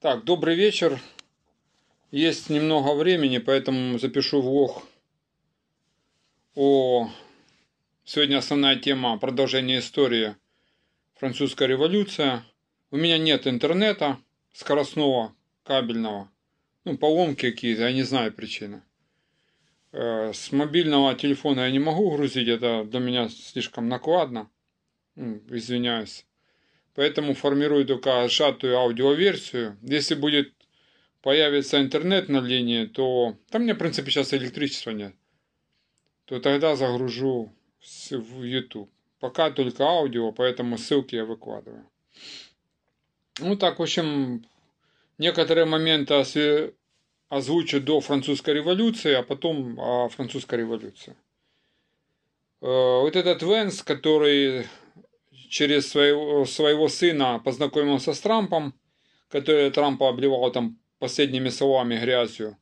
Так, добрый вечер. Есть немного времени, поэтому запишу влог о... Сегодня основная тема – продолжение истории французская революция. У меня нет интернета скоростного, кабельного. Ну, поломки какие-то, я не знаю причины. Э, с мобильного телефона я не могу грузить, это для меня слишком накладно. Извиняюсь поэтому формирую только сжатую аудиоверсию. Если будет появится интернет на линии, то там мне в принципе сейчас электричества нет, то тогда загружу в YouTube. Пока только аудио, поэтому ссылки я выкладываю. Ну так, в общем, некоторые моменты озвучу до французской революции, а потом о а, французской революции. Э, вот этот Венс, который через своего, своего сына познакомился с Трампом, который Трампа обливал там последними словами грязью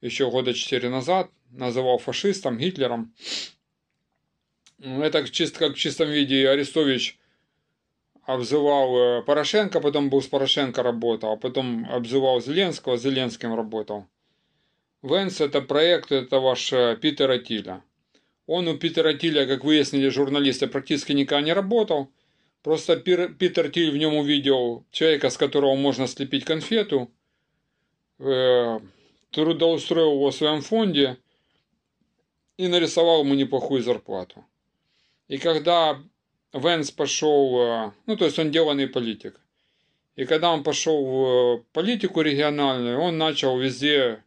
еще года четыре назад, называл фашистом, Гитлером. Ну, это чисто, как в чистом виде Арестович обзывал э, Порошенко, потом был с Порошенко работал, а потом обзывал Зеленского, с Зеленским работал. Венс – это проект, это ваш э, Питера Тиля. Он у Питера Тиля, как выяснили журналисты, практически никогда не работал. Просто Пир, Питер Тиль в нем увидел человека, с которого можно слепить конфету. Э, трудоустроил его в своем фонде и нарисовал ему неплохую зарплату. И когда Венс пошел, э, ну то есть он деланный политик, и когда он пошел в э, политику региональную, он начал везде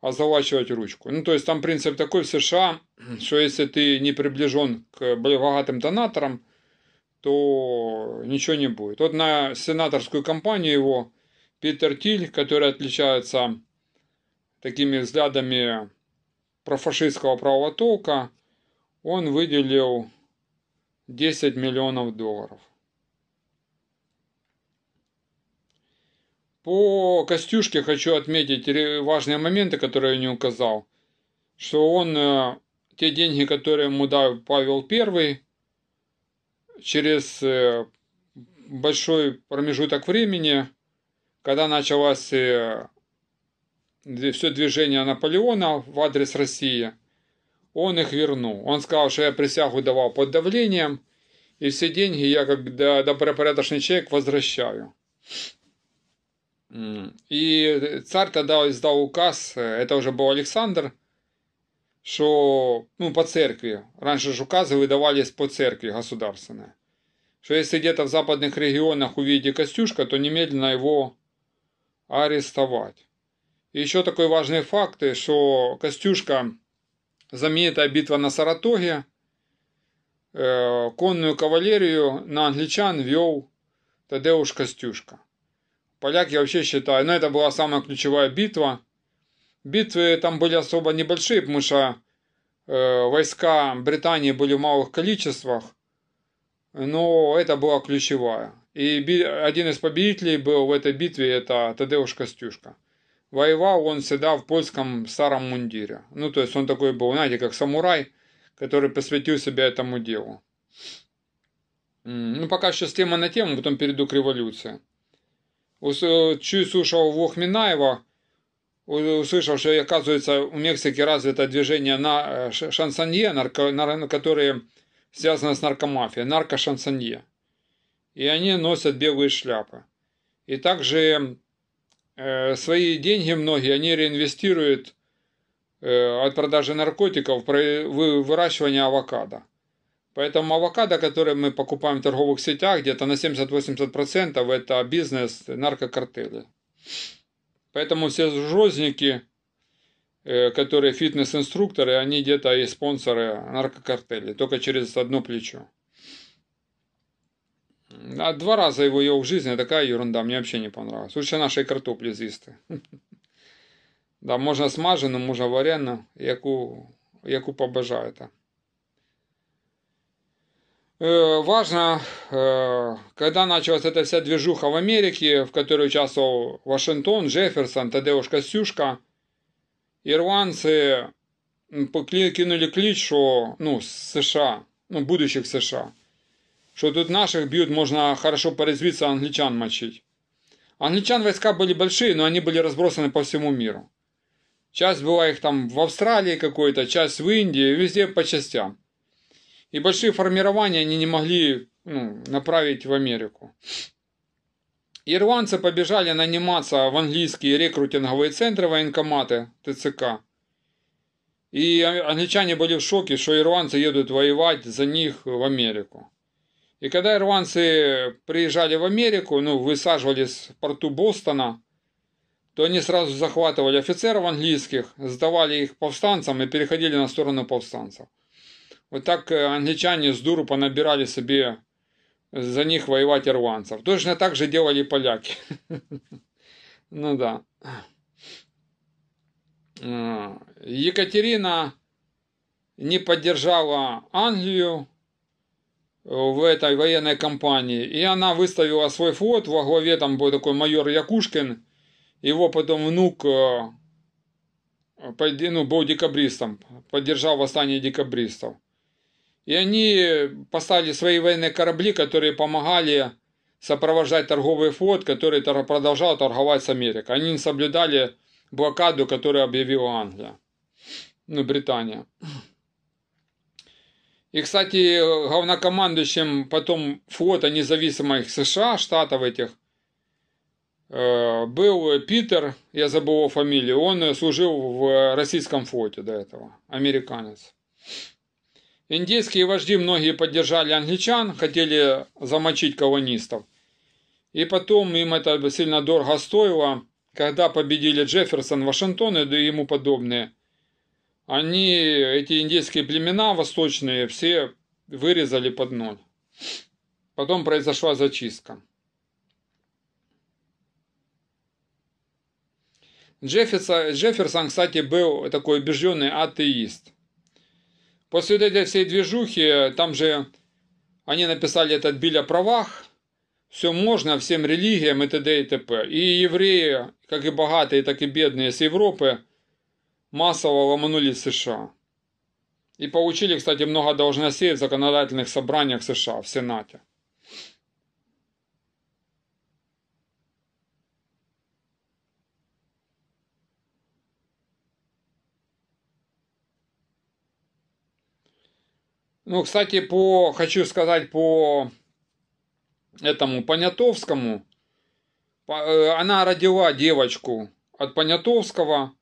а залачивать ручку. Ну, то есть там принцип такой в США, что если ты не приближен к богатым донаторам, то ничего не будет. Вот на сенаторскую кампанию его Питер Тиль, который отличается такими взглядами профашистского правого толка, он выделил 10 миллионов долларов. По Костюшке хочу отметить важные моменты, которые я не указал. Что он, э, те деньги, которые ему дал Павел Первый, через э, большой промежуток времени, когда началось э, все движение Наполеона в адрес России, он их вернул. Он сказал, что я присягу давал под давлением, и все деньги я, как добропорядочный человек, возвращаю. И э, царь тогда издал указ, э, это уже был Александр, что ну, по церкви, раньше же указы выдавались по церкви государственные, что если где-то в западных регионах увидите Костюшка, то немедленно его арестовать. И еще такой важный факт, э, что Костюшка, знаменитая битва на Саратоге, конную кавалерию на англичан вел Тадеуш Костюшка. Поляки вообще считаю, но это была самая ключевая битва. Битвы там были особо небольшие, потому что э, войска Британии были в малых количествах, но это была ключевая. И би- один из победителей был в этой битве, это Тадеуш Костюшка. Воевал он всегда в польском старом мундире. Ну, то есть он такой был, знаете, как самурай, который посвятил себя этому делу. Ну, пока еще с темы на тему, потом перейду к революции чую, слушал Лохминаева, услышал, что, оказывается, у Мексики развито движение на шансонье, нарко, на, которые связаны с наркомафией, наркошансонье. И они носят белые шляпы. И также э, свои деньги многие они реинвестируют э, от продажи наркотиков в выращивание авокадо. Поэтому авокадо, который мы покупаем в торговых сетях, где-то на 70-80% это бизнес наркокартеля. Поэтому все жозники, э, которые фитнес-инструкторы, они где-то и спонсоры наркокартелей, только через одно плечо. А два раза его ел в жизни, такая ерунда, мне вообще не понравилось. Лучше нашей картопли зисты. Да, можно смажену, можно варену, яку, яку побажаю. Э, важно, э, когда началась эта вся движуха в Америке, в которой участвовал Вашингтон, Джефферсон, Тадеуш Костюшка, ирландцы кинули клич, что, ну, США, ну, будущих США, что тут наших бьют, можно хорошо порезвиться, а англичан мочить. Англичан войска были большие, но они были разбросаны по всему миру. Часть была их там в Австралии какой-то, часть в Индии, везде по частям. И большие формирования они не могли ну, направить в Америку. Ирландцы побежали наниматься в английские рекрутинговые центры военкоматы ТЦК. И англичане были в шоке, что ирландцы едут воевать за них в Америку. И когда ирландцы приезжали в Америку, ну, высаживались в порту Бостона, то они сразу захватывали офицеров английских, сдавали их повстанцам и переходили на сторону повстанцев. Вот так э, англичане с дуру понабирали себе э, за них воевать ирландцев. Точно так же делали поляки. Ну да. А, Екатерина не поддержала Англию э, в этой военной кампании. И она выставила свой флот, во главе там был такой майор Якушкин, его потом внук ну, был декабристом, поддержал восстание декабристов. И они поставили свои военные корабли, которые помогали сопровождать торговый флот, который продолжал торговать с Америкой. Они не соблюдали блокаду, которую объявила Англия, ну, Британия. И, кстати, главнокомандующим потом флота независимых США, штатов этих, был Питер, я забыл его фамилию, он служил в российском флоте до этого, американец. Индийские вожди многие поддержали англичан, хотели замочить колонистов. И потом им это сильно дорого стоило, когда победили Джефферсон, Вашингтон и да ему подобные. Они, эти индийские племена восточные, все вырезали под ноль. Потом произошла зачистка. Джефферсон, кстати, был такой убежденный атеист – После вот этой всей движухи, там же они написали этот биль о правах, все можно всем религиям и т.д. и т.п. И евреи, как и богатые, так и бедные с Европы, массово ломанули США. И получили, кстати, много должностей в законодательных собраниях США, в Сенате. Ну, кстати, по, хочу сказать по этому Понятовскому. Э, она родила девочку от Понятовского.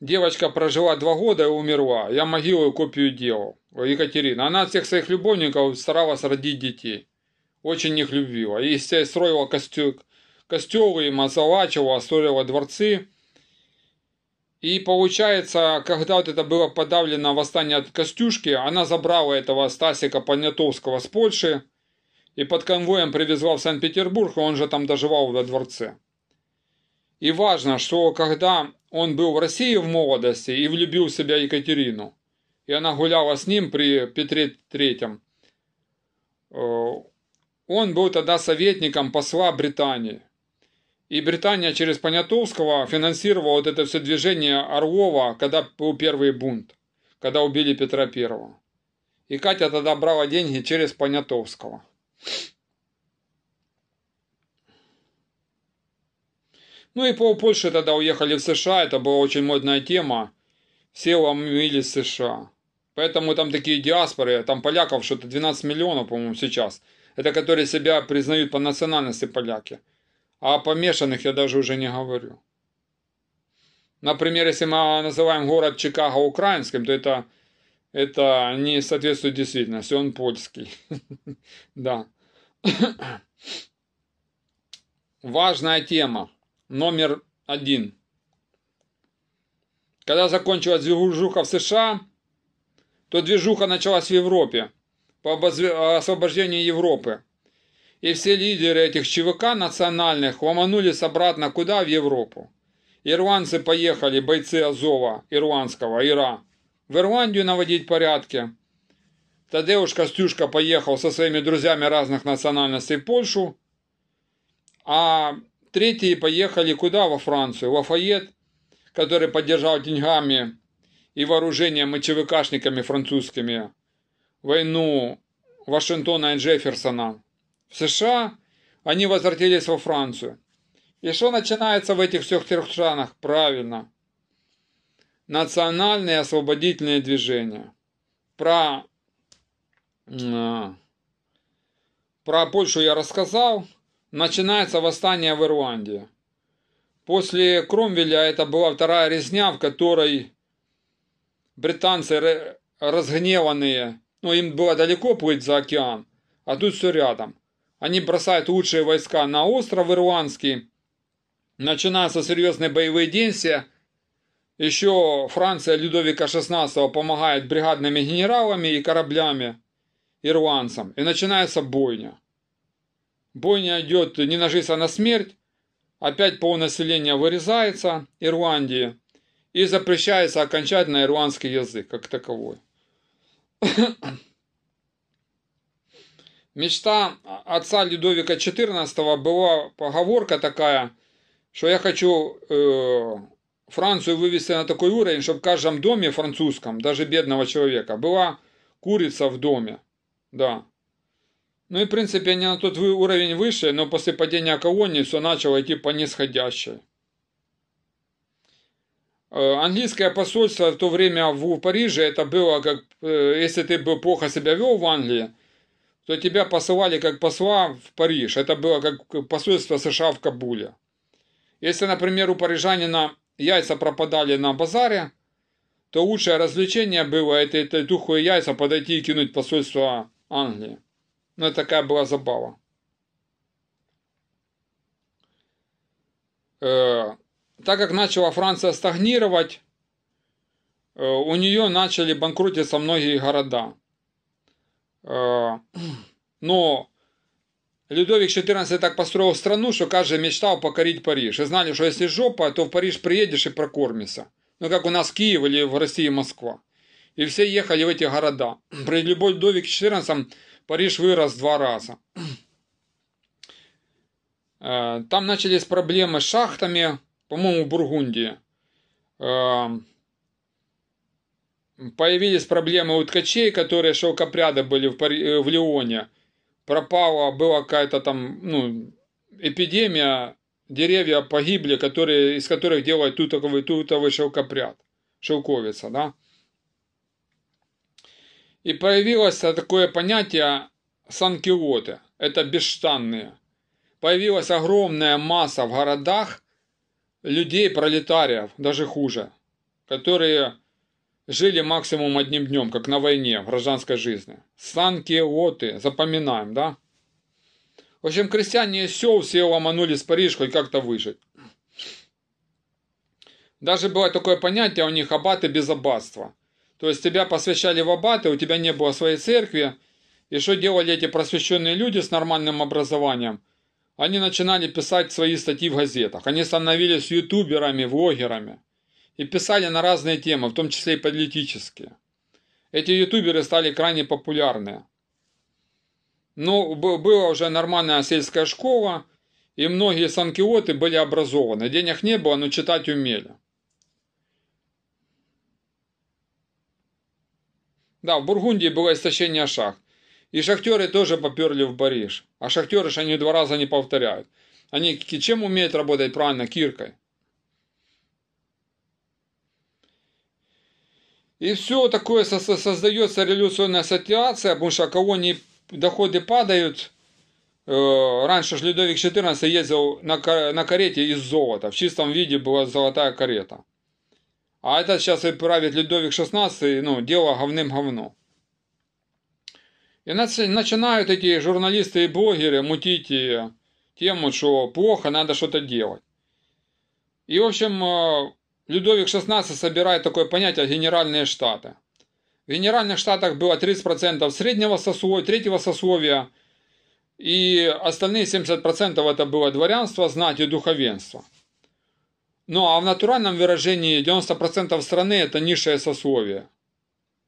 Девочка прожила два года и умерла. Я могилу и копию делал. Екатерина. Она от всех своих любовников старалась родить детей. Очень их любила. И строила костюк, костелы им, строила дворцы. И получается, когда вот это было подавлено восстание от Костюшки, она забрала этого Стасика Понятовского с Польши и под конвоем привезла в Санкт-Петербург, и он же там доживал во дворце. И важно, что когда он был в России в молодости и влюбил в себя Екатерину, и она гуляла с ним при Петре Третьем, э, он был тогда советником посла Британии. И Британия через Понятовского финансировала вот это все движение Орлова, когда был первый бунт, когда убили Петра Первого. И Катя тогда брала деньги через Понятовского. Ну и по Польше тогда уехали в США, это была очень модная тема. Все ломились США. Поэтому там такие диаспоры, там поляков что-то 12 миллионов, по-моему, сейчас. Это которые себя признают по национальности поляки. А о помешанных я даже уже не говорю. Например, если мы называем город Чикаго украинским, то это, это не соответствует действительности, он польский. Да. Важная тема, номер один. Когда закончилась движуха в США, то движуха началась в Европе по освобождению Европы и все лидеры этих ЧВК национальных ломанулись обратно куда? В Европу. Ирландцы поехали, бойцы Азова, ирландского, Ира. В Ирландию наводить порядки. Тадеуш Костюшка поехал со своими друзьями разных национальностей в Польшу. А третьи поехали куда? Во Францию. во Лафайет, который поддержал деньгами и вооружением и ЧВКшниками французскими войну Вашингтона и Джефферсона в США, они возвратились во Францию. И что начинается в этих всех трех странах? Правильно. Национальные освободительные движения. Про, а, про Польшу я рассказал. Начинается восстание в Ирландии. После Кромвеля это была вторая резня, в которой британцы разгневанные, но ну, им было далеко плыть за океан, а тут все рядом. Они бросают лучшие войска на остров Ируанский. Начинаются серьезные боевые действия. Еще Франция Людовика XVI помогает бригадными генералами и кораблями ирландцам. И начинается бойня. Бойня идет не на жизнь, а на смерть. Опять полнаселение вырезается Ирландии и запрещается окончательно ирландский язык как таковой мечта отца Людовика XIV была поговорка такая, что я хочу э, Францию вывести на такой уровень, чтобы в каждом доме французском, даже бедного человека, была курица в доме. Да. Ну и, в принципе, они на тот уровень выше, но после падения колонии все начало идти по нисходящей. Английское посольство в то время в Париже, это было как, если ты бы плохо себя вел в Англии, то тебя посылали как посла в Париж. Это было как посольство США в Кабуле. Если, например, у парижанина яйца пропадали на базаре, то лучшее развлечение было это, это тухлые яйца подойти и кинуть посольство Англии. Но ну, такая была забава. Э, так как начала Франция стагнировать, э, у нее начали банкротиться многие города. Э, но Людовик XIV так построил страну, что каждый мечтал покорить Париж. И знали, что если жопа, то в Париж приедешь и прокормишься. Ну, как у нас Киев или в России Москва. И все ехали в эти города. При любой Людовике XIV Париж вырос два раза. Э, там начались проблемы с шахтами, по-моему, в Бургундии. Э, Появились проблемы у ткачей, которые шелкопряды были в, Пари... Э, в Лионе. Пропала, была какая-то там ну, эпидемия, деревья погибли, которые, из которых делают тутовый, тутовый шелкопряд, шелковица, да. И появилось такое понятие санкилоты, это бесштанные. Появилась огромная масса в городах людей, пролетариев, даже хуже, которые Жили максимум одним днем, как на войне, в гражданской жизни. Санкиоты, запоминаем, да? В общем, крестьяне и сел все ломанулись в Париж хоть как-то выжить. Даже было такое понятие у них абаты без аббатства. То есть тебя посвящали в аббаты, у тебя не было своей церкви. И что делали эти просвещенные люди с нормальным образованием? Они начинали писать свои статьи в газетах. Они становились ютуберами, влогерами и писали на разные темы, в том числе и политические. Эти ютуберы стали крайне популярны. Но ну, была уже нормальная сельская школа, и многие санкиоты были образованы. Денег не было, но читать умели. Да, в Бургундии было истощение шахт. И шахтеры тоже поперли в Париж. А шахтеры же они два раза не повторяют. Они чем умеют работать правильно? Киркой. И все такое создается революционная ассоциация, потому что кого колонии доходы падают. Э, раньше же Людовик XIV ездил на карете из золота. В чистом виде была золотая карета. А это сейчас и правит Людовик XVI, ну, дело говным говно. И начинают эти журналисты и блогеры мутить тему, что плохо, надо что-то делать. И, в общем, э, Людовик XVI собирает такое понятие «генеральные штаты». В генеральных штатах было 30% среднего сословия, третьего сословия, и остальные 70% это было дворянство, знать и духовенство. Ну а в натуральном выражении 90% страны это низшее сословие.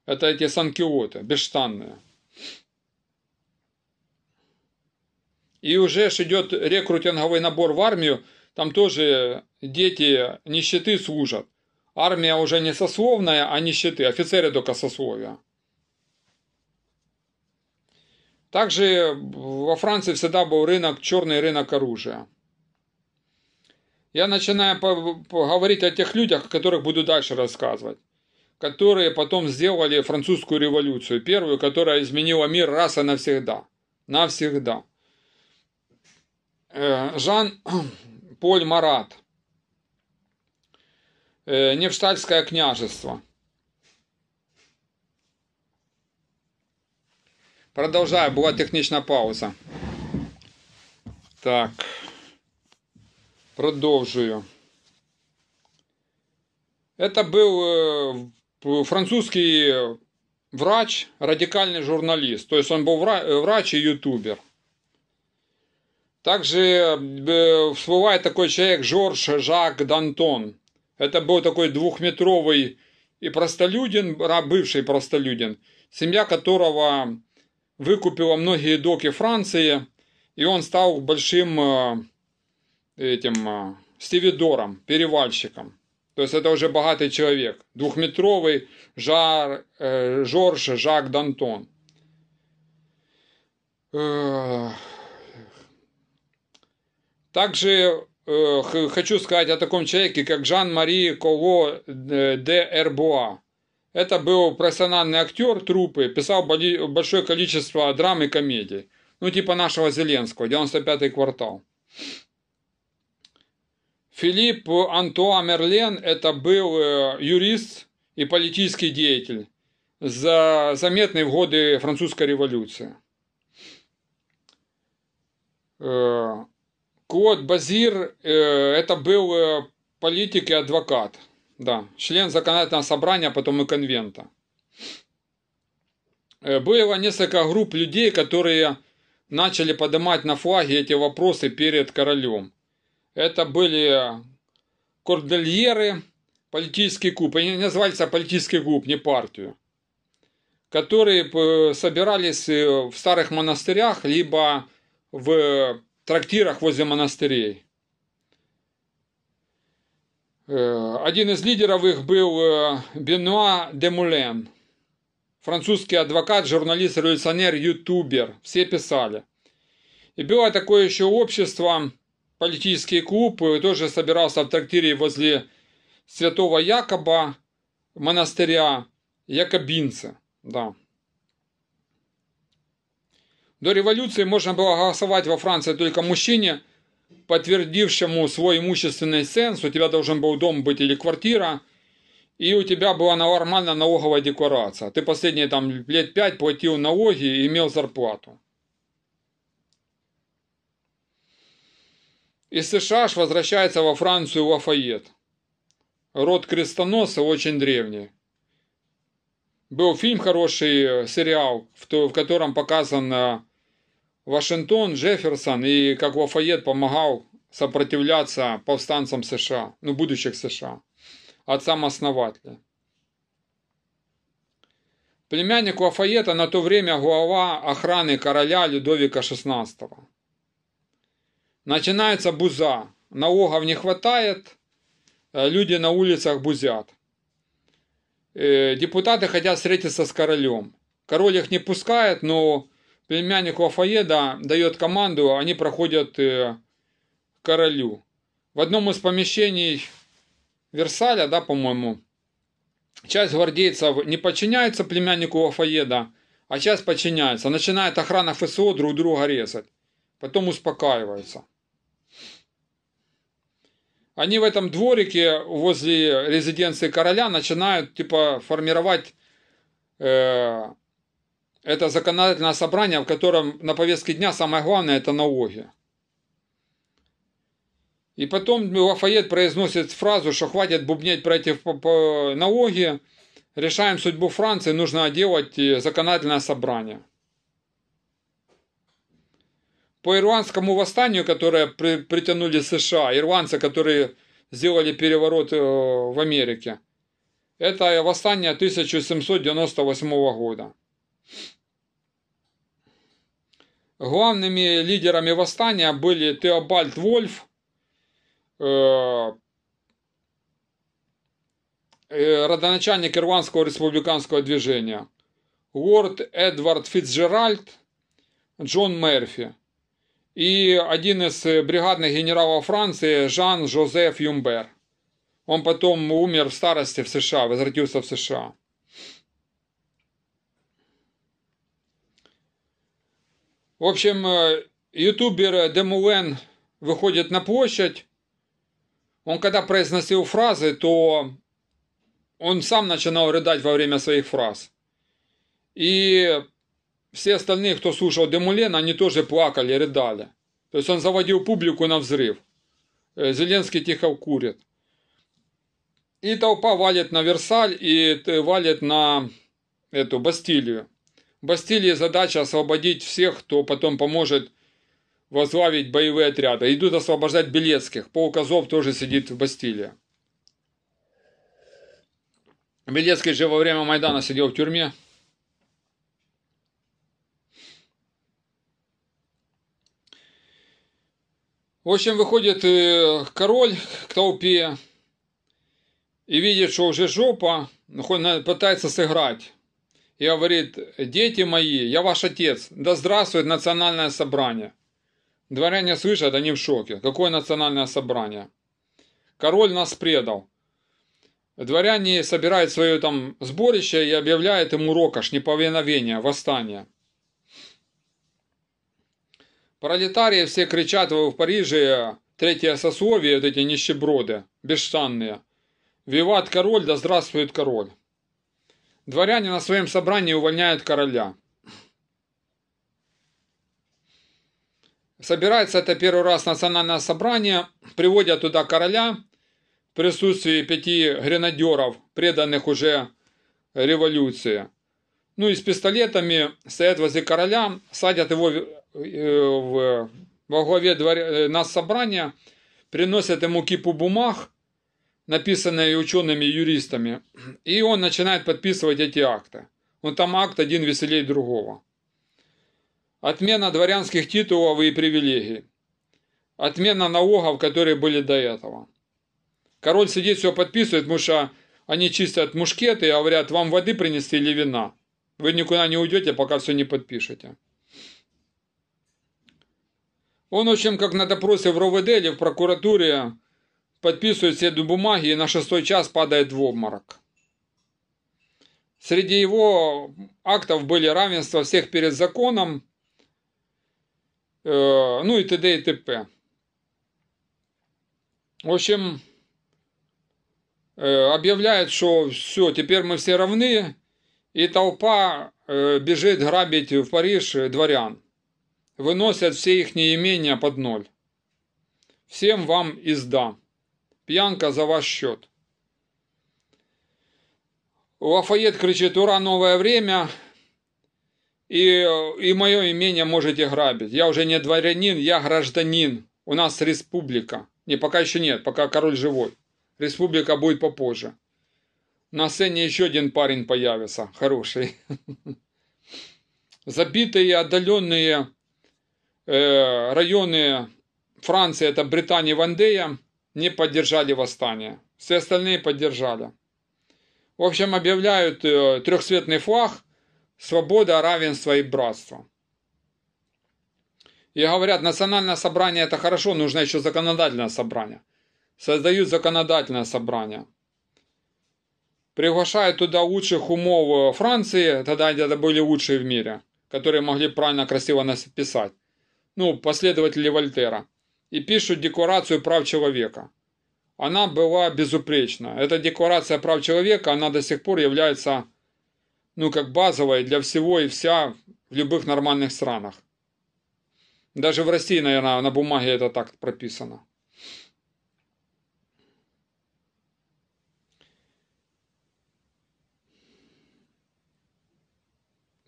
Это эти санкиоты, бесштанные. И уже идет рекрутинговый набор в армию – там тоже дети нищеты служат. Армия уже не сословная, а нищеты. Офицеры только сословия. Также во Франции всегда был рынок, черный рынок оружия. Я начинаю говорить о тех людях, о которых буду дальше рассказывать, которые потом сделали французскую революцию, первую, которая изменила мир раз и навсегда. Навсегда. Э, Жан Поль Марат. Э, Невштальское княжество. Продолжаю. Была техничная пауза. Так. Продовжую. Это был э, французский врач, радикальный журналист. То есть он был э, врач и ютубер. Также э, всплывает такой человек Жорж Жак Дантон. Это был такой двухметровый и простолюдин, бывший простолюдин, семья которого выкупила многие доки Франции, и он стал большим э, этим э, стивидором, перевальщиком. То есть это уже богатый человек, двухметровый Жар, Жорж Жак Дантон. Также э, хочу сказать о таком человеке, как Жан-Мари Коло э, де Эрбоа. Это был профессиональный актер трупы, писал большое количество драм и комедий. Ну, типа нашего Зеленского, 95-й квартал. Филипп Антуа Мерлен – это был э, юрист и политический деятель, за заметный в годы французской революции. Э, Клод Базир э, это был э, политик и адвокат, да, член законодательного собрания, а потом и конвента. Э, было несколько групп людей, которые начали поднимать на флаге эти вопросы перед королем. Это были кордельеры, политический клуб, они назывались политический клуб, не партию, которые э, собирались э, в старых монастырях, либо в трактирах возле монастырей. Э, один из лидеров их был э, Бенуа де Демулен, французский адвокат, журналист, революционер, ютубер. Все писали. И было такое еще общество, политический клуб, э, тоже собирался в трактире возле святого Якоба, монастыря, якобинцы. Да. До революции можно было голосовать во Франции только мужчине, подтвердившему свой имущественный ценз, у тебя должен был дом быть или квартира, и у тебя была нормальная налоговая декларация. Ты последние там лет пять платил налоги и имел зарплату. Из США возвращается во Францию Лафайет. Род крестоносца очень древний. Был фильм хороший, э, сериал, в, то, в котором показан э, Вашингтон, Джефферсон и как Лафайет помогал сопротивляться повстанцам США, ну, будущих США, отцам-основателя. Племянник Лафайета на то время глава охраны короля Людовика XVI. Начинается буза. Налогов не хватает, э, люди на улицах бузят. Э, депутаты хотят встретиться с королем. Король их не пускает, но племянник Лафаеда дает команду, они проходят э, к королю. В одном из помещений Версаля, да, по-моему, часть гвардейцев не подчиняется племяннику Лафаеда, а часть подчиняется. Начинает охрана ФСО друг друга резать. Потом успокаивается они в этом дворике возле резиденции короля начинают типа формировать э, это законодательное собрание, в котором на повестке дня самое главное это налоги. И потом Лафайет произносит фразу, что хватит бубнеть про эти налоги, решаем судьбу Франции, нужно делать э, законодательное собрание по ирландскому восстанию, которое при, притянули США, ирландцы, которые сделали переворот э, в Америке. Это восстание 1798 года. Главными лидерами восстания были Теобальд Вольф, э, э родоначальник Ирландского республиканского движения, Уорд Эдвард Фицджеральд, Джон Мерфи и один из бригадных генералов Франции Жан-Жозеф Юмбер. Он потом умер в старости в США, возвратился в США. В общем, ютубер Демулен выходит на площадь. Он когда произносил фразы, то он сам начинал рыдать во время своих фраз. И все остальные, кто слушал Демулена, они тоже плакали, рыдали. То есть он заводил публику на взрыв. Э, Зеленский тихо курит. И толпа валит на Версаль и э, валит на эту Бастилию. Бастилии задача освободить всех, кто потом поможет возглавить боевые отряды. Идут освобождать Белецких. Полк Азов тоже сидит в Бастилии. Белецкий же во время Майдана сидел в тюрьме. В общем, выходит э, король к толпе и видит, что уже жопа, ну, пытается сыграть. И говорит, дети мои, я ваш отец, да здравствует национальное собрание. Дворяне слышат, они в шоке. Какое национальное собрание? Король нас предал. Дворяне собирают свое там сборище и объявляют ему рокаш, неповиновение, восстание. Пролетарии все кричат в Париже, третье сословие, вот эти нищеброды, бесшанные. Виват король, да здравствует король. Дворяне на своем собрании увольняют короля. Собирается это первый раз национальное собрание, приводят туда короля в присутствии пяти гренадеров, преданных уже революции. Ну и с пистолетами стоят возле короля, садят его Э, в, во главе дворя, э, на собрания приносят ему кипу бумаг, написанные учеными юристами, и он начинает подписывать эти акты. Он там акт один веселее другого. Отмена дворянских титулов и привилегий. Отмена налогов, которые были до этого. Король сидит, все подписывает, потому что они чистят мушкеты и а говорят, вам воды принести или вина. Вы никуда не уйдете, пока все не подпишете. Он, в общем, как на допросе в РОВД или в прокуратуре, подписывает все бумаги и на шестой час падает в обморок. Среди его актов были равенство всех перед законом, э, ну и т.д. и т.п. В общем, э, объявляет, что все, теперь мы все равны, и толпа э, бежит грабить в Париж дворян выносят все их неимения под ноль. Всем вам изда. Пьянка за ваш счет. Лафайет кричит «Ура, новое время!» и, и мое имение можете грабить. Я уже не дворянин, я гражданин. У нас республика. Не, пока еще нет, пока король живой. Республика будет попозже. На сцене еще один парень появится, хороший. Забитые, отдаленные Э, районы Франции, это Британия и Вандея, не поддержали восстание. Все остальные поддержали. В общем, объявляют э, трехцветный флаг «Свобода, равенство и братство». И говорят, национальное собрание это хорошо, нужно еще законодательное собрание. Создают законодательное собрание. Приглашают туда лучших умов э, Франции, тогда это были лучшие в мире, которые могли правильно, красиво нас писать ну, последователи Вольтера, и пишут Декларацию прав человека. Она была безупречна. Эта Декларация прав человека, она до сих пор является, ну, как базовой для всего и вся в любых нормальных странах. Даже в России, наверное, на бумаге это так прописано.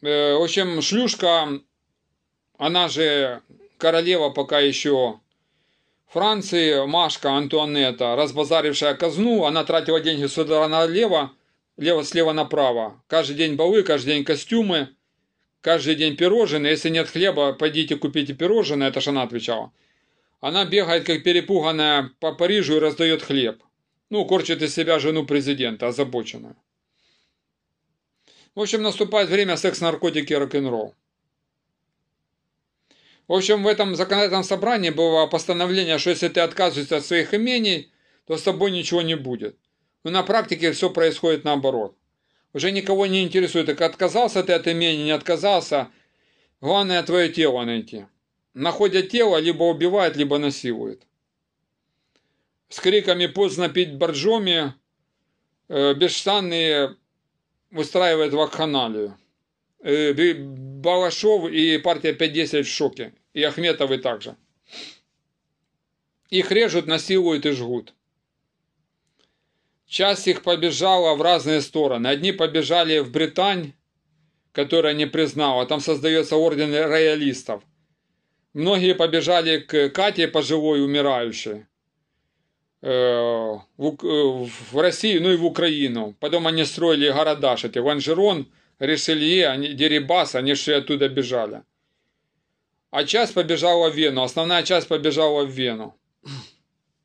Э, в общем, шлюшка она же королева пока еще Франции, Машка Антуанетта, разбазарившая казну, она тратила деньги сюда, удара налево, лево слева направо. Каждый день балы, каждый день костюмы, каждый день пирожные. Если нет хлеба, пойдите купите пирожные, это же она отвечала. Она бегает, как перепуганная, по Парижу и раздает хлеб. Ну, корчит из себя жену президента, озабоченную. В общем, наступает время секс, наркотики и рок-н-ролл. В общем, в этом законодательном собрании было постановление, что если ты отказываешься от своих имений, то с тобой ничего не будет. Но на практике все происходит наоборот. Уже никого не интересует, так отказался ты от имени, не отказался. Главное твое тело найти. Находят тело, либо убивают, либо насилуют. С криками «поздно пить боржоми» э, бесштанные устраивают вакханалию. Э, Балашов и партия 510 в шоке. И Ахметовы также. Их режут, насилуют и жгут. Часть их побежала в разные стороны. Одни побежали в Британь, которая не признала. Там создается орден роялистов. Многие побежали к Кате пожилой, умирающей. Э, э, в Россию, ну и в Украину. Потом они строили города, эти Ванжерон, Решелье, они, Дерибас, они все оттуда бежали а часть побежала в Вену, основная часть побежала в Вену.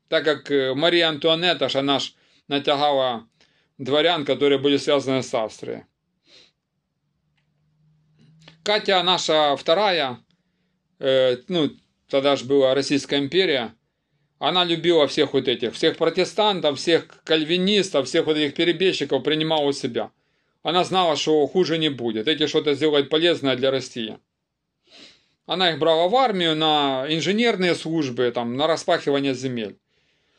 Так как э, Мария Антуанетта, же она ж натягала дворян, которые были связаны с Австрией. Катя наша вторая, э, ну, тогда же была Российская империя, она любила всех вот этих, всех протестантов, всех кальвинистов, всех вот этих перебежчиков принимала у себя. Она знала, что хуже не будет, эти что-то сделают полезное для России. Она их брала в армию на инженерные службы, там, на распахивание земель.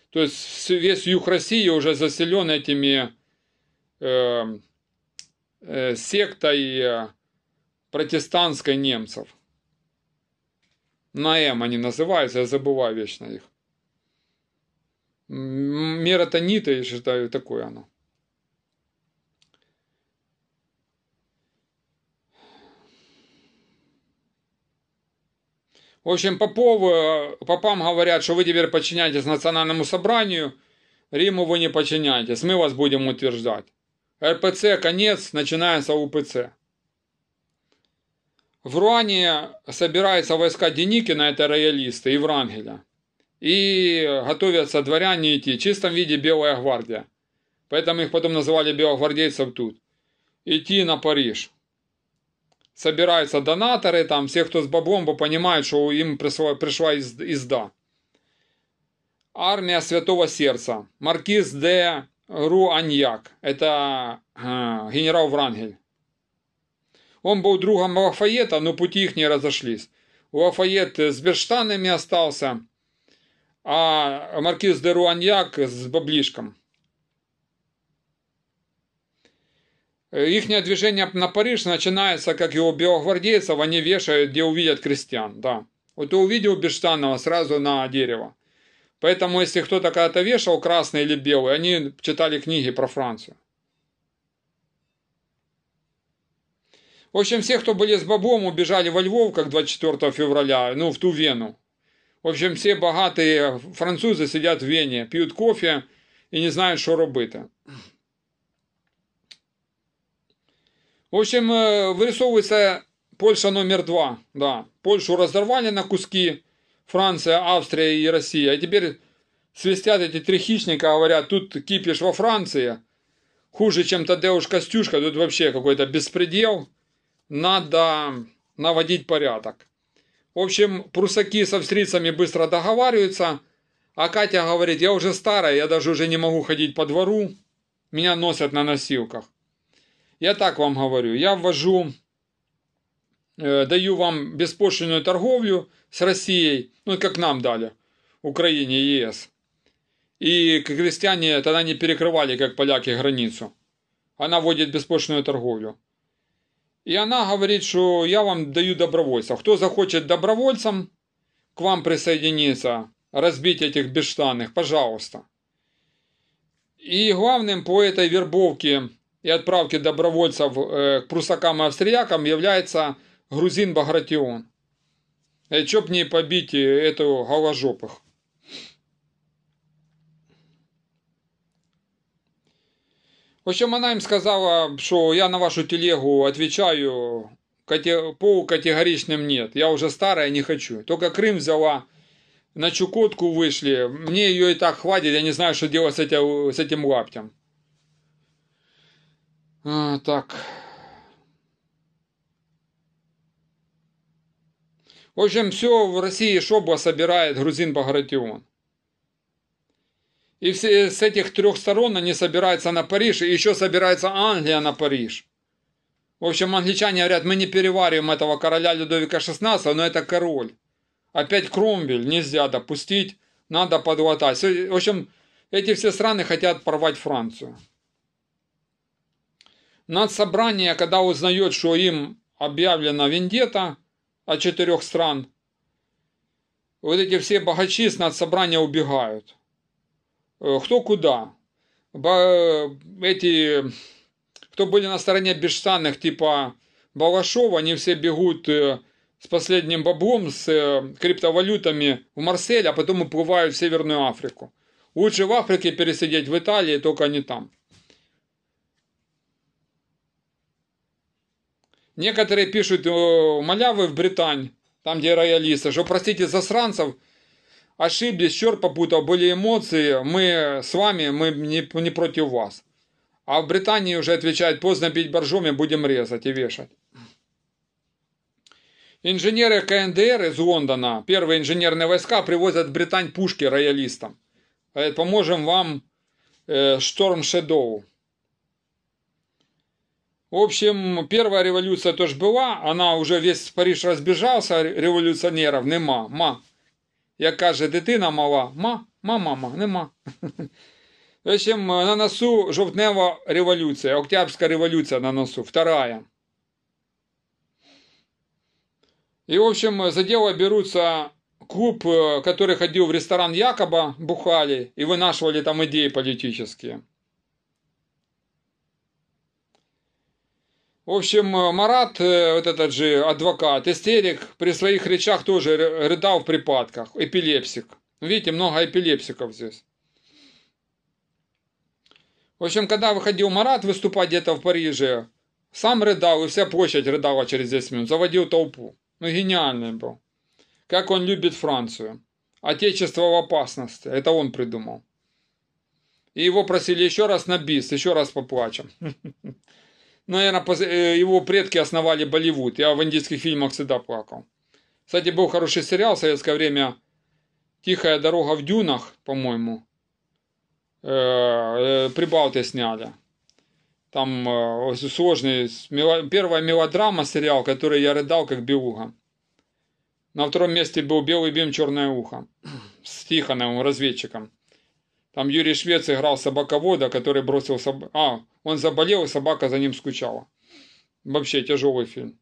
То есть весь юг России уже заселен этими э, э, сектой э, протестантской немцев. Наэм они называются, я забываю вечно их. Меротониты, считаю, такое оно. В общем, попов, э, попам говорят, что вы теперь подчиняетесь национальному собранию, Риму вы не подчиняетесь, мы вас будем утверждать. РПЦ конец, начинается УПЦ. В Руане собираются войска Деникина, это роялисты, и Врангеля, И готовятся дворяне идти, в чистом виде Белая гвардия. Поэтому их потом называли белогвардейцев тут. Идти на Париж собираются донаторы, там все, кто с баблом, бы понимают, что им пришла, пришла из, изда. Армия Святого Сердца. Маркиз де Руаньяк. Это э, генерал Врангель. Он был другом Лафаета, но пути их не разошлись. Лафает с Берштанами остался, а Маркиз де Руаньяк с Баблишком. Э, Их движение на Париж начинается, как и у белогвардейцев, они вешают, где увидят крестьян, да. Вот ты увидел Бештанова сразу на дерево. Поэтому, если кто-то когда-то вешал красный или белый, они читали книги про Францию. В общем, все, кто были с бабом, убежали во Львов, как 24 февраля, ну, в ту Вену. В общем, все богатые французы сидят в Вене, пьют кофе и не знают, что робити. В общем, э, вырисовывается Польша номер два. Да. Польшу разорвали на куски. Франция, Австрия и Россия. А теперь свистят эти три хищника, говорят, тут кипиш во Франции. Хуже, чем Тадеуш Костюшка. Тут вообще какой-то беспредел. Надо наводить порядок. В общем, прусаки с австрийцами быстро договариваются. А Катя говорит, я уже старая, я даже уже не могу ходить по двору. Меня носят на носилках. Я так вам говорю, я ввожу, даю вам беспошлинную торговлю с Россией, ну как нам дали, Украине ЕС. И крестьяне тогда не перекрывали, как поляки, границу. Она вводит беспошлинную торговлю. И она говорит, что я вам даю добровольцев. Кто захочет добровольцам к вам присоединиться, разбить этих бесштанных, пожалуйста. И главным по этой вербовке и отправки добровольцев к прусакам и австриякам является грузин Багратион. И чтоб не побить эту голожопых. В общем, она им сказала, что я на вашу телегу отвечаю по категоричным нет. Я уже старая, не хочу. Только Крым взяла, на Чукотку вышли. Мне ее и так хватит, я не знаю, что делать с этим, с этим лаптем. А, так. В общем, все в России шоба собирает грузин Багратион. И все, с этих трех сторон они собираются на Париж, и еще собирается Англия на Париж. В общем, англичане говорят, мы не перевариваем этого короля Людовика XVI, но это король. Опять Кромвель нельзя допустить, надо подлатать. В общем, эти все страны хотят порвать Францию. Нацсобрание, когда узнает, что им объявлена вендета от четырех стран, вот эти все богачи с нацсобрания убегают. Э, кто куда? Э, эти, кто были на стороне бесштанных, типа Балашова, они все бегут э, с последним баблом, с криптовалютами в Марсель, а потом уплывают в Северную Африку. Лучше в Африке пересидеть в Италии, только не там. Некоторые пишут о, в Британь, там где роялисты, что простите засранцев, ошиблись, черт попутал, были эмоции, мы с вами, мы не, не против вас. А в Британии уже отвечают, поздно пить боржоми, будем резать и вешать. Инженеры КНДР из Лондона, первые инженерные войска, привозят в Британь пушки роялистам. поможем вам э, Шторм Шедоу. В общем, первая революция тоже была, она уже весь Париж разбежался, а революционеров нема, ма. Як каже дитина мала, ма, ма, мама, нема. В общем, на носу жовтнева революція, Октябрьська революція на носу, вторая. И, в общем, за дело берутся клуб, э, который ходил в ресторан Якоба, бухали и вынашивали там идеи политические. В общем, э, Марат, э, вот этот же адвокат, истерик, при своих речах тоже рыдал в припадках, эпилепсик. Видите, много эпилепсиков здесь. В общем, когда выходил Марат выступать где-то в Париже, сам рыдал, и вся площадь рыдала через 10 минут, заводил толпу. Ну, гениальный был. Как он любит Францию. Отечество в опасности. Это он придумал. И его просили еще раз на бис, еще раз поплачем. Ну, наверное, э, его предки основали Болливуд. Я в индийских фильмах всегда плакал. Кстати, был хороший сериал в советское время «Тихая дорога в дюнах», по-моему. Э, э, Прибалты сняли. Там сложный, первая мелодрама сериал, который я рыдал как белуга. На втором месте был «Белый бим, черное ухо» с Тихоновым, разведчиком. Там Юрий Швец играл собаковода, который бросил собаку. А, он заболел, и собака за ним скучала. Вообще тяжелый фильм.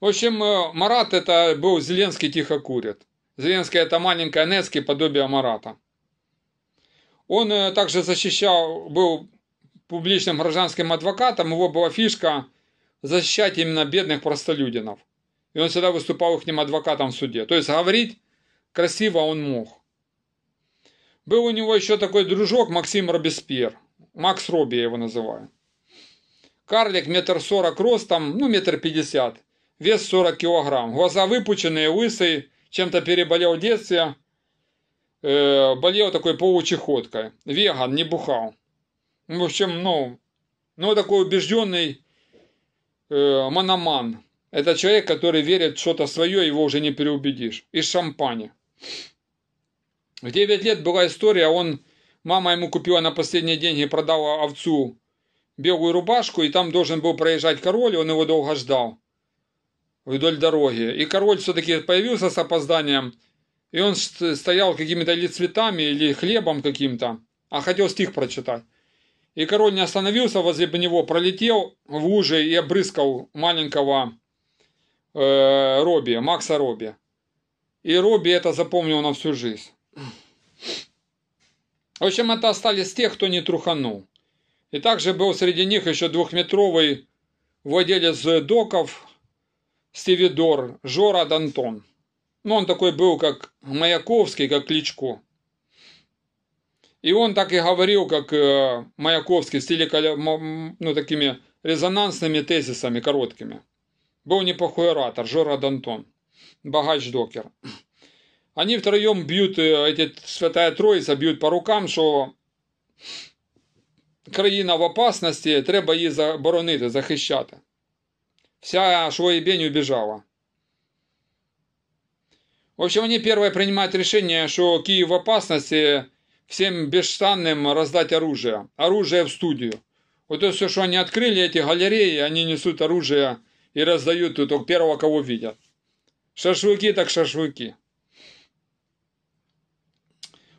В общем, э, Марат это был Зеленский тихо курит. Зеленский это маленькая Нецкий, подобие Марата. Он э, также защищал, был публичным гражданским адвокатом, его была фишка защищать именно бедных простолюдинов. И он всегда выступал их ним адвокатом в суде. То есть говорить красиво он мог. Был у него еще такой дружок Максим Робеспьер. Макс Робби я его называю. Карлик метр сорок ростом, ну метр пятьдесят. Вес 40 килограмм. Глаза выпученные, лысый. Чем-то переболел в детстве. Э, болел такой получехоткой. Веган, не бухал. Ну, в общем, ну, ну такой убежденный э, мономан. Это человек, который верит в что-то свое, его уже не переубедишь. Из шампани. В 9 лет была история, он... Мама ему купила на последние деньги, продала овцу белую рубашку, и там должен был проезжать король, и он его долго ждал вдоль дороги. И король все-таки появился с опозданием, и он стоял какими-то или цветами, или хлебом каким-то, а хотел стих прочитать. И король не остановился возле него, пролетел в луже и обрызгал маленького э, Робби, Макса Робби. И Робби это запомнил на всю жизнь. В общем, это остались те, кто не труханул. И также был среди них еще двухметровый владелец доков Стивидор Жора Дантон. Ну, он такой был, как Маяковский, как Кличко. И он так и говорил, как э, Маяковский, в стиле ну, такими резонансными тезисами короткими. Был неплохой оратор, Жора Дантон, богач-докер. Они втроем бьют, э, эти Святая Троица бьют по рукам, що країна в опасності, треба її заборонити, захищати. Вся Швоебень убежала. В общем, они первое принимают решение, что Киев в опасности, всем бесштанным раздать оружие. Оружие в студию. Вот это все, что они открыли, эти галереи, они несут оружие и раздают только первого, кого видят. Шашлыки так шашлыки.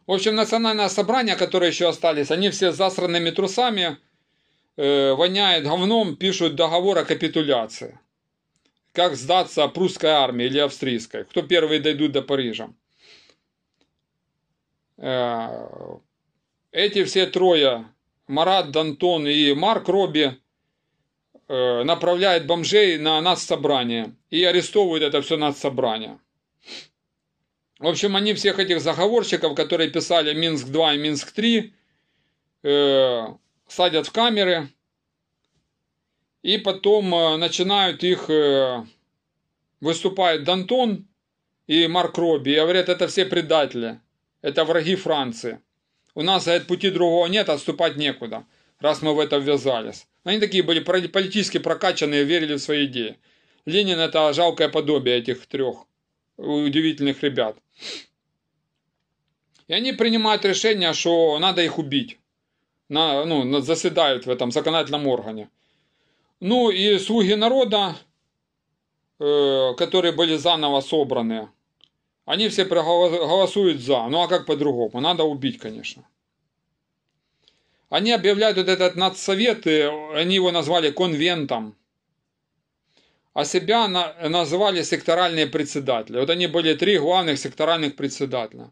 В общем, национальное собрание, которые еще остались, они все с засранными трусами, э, воняют говном, пишут договор о капитуляции. Как сдаться прусской армии или австрийской, кто первые дойдут до Парижа. Э, эти все трое, Марат, Дантон и Марк Робби, э, направляют бомжей на нас собрание и арестовывают это все нас собрание. В общем, они всех этих заговорщиков, которые писали Минск-2 и Минск-3, э, садят в камеры и потом э, начинают их... Э, выступает Дантон и Марк Робби, и говорят, это все предатели, это враги Франции. У нас, говорят, пути другого нет, отступать некуда, раз мы в это ввязались. Они такие были политически прокачанные, верили в свои идеи. Ленин – это жалкое подобие этих трех удивительных ребят. И они принимают решение, что надо их убить. На, ну, заседают в этом законодательном органе. Ну и слуги народа, э, которые были заново собраны, они все проголосуют за. Ну а как по-другому? Надо убить, конечно. Они объявляют вот этот надсовет, и они его назвали конвентом а себя на, назвали секторальные председатели. Вот они были три главных секторальных председателя.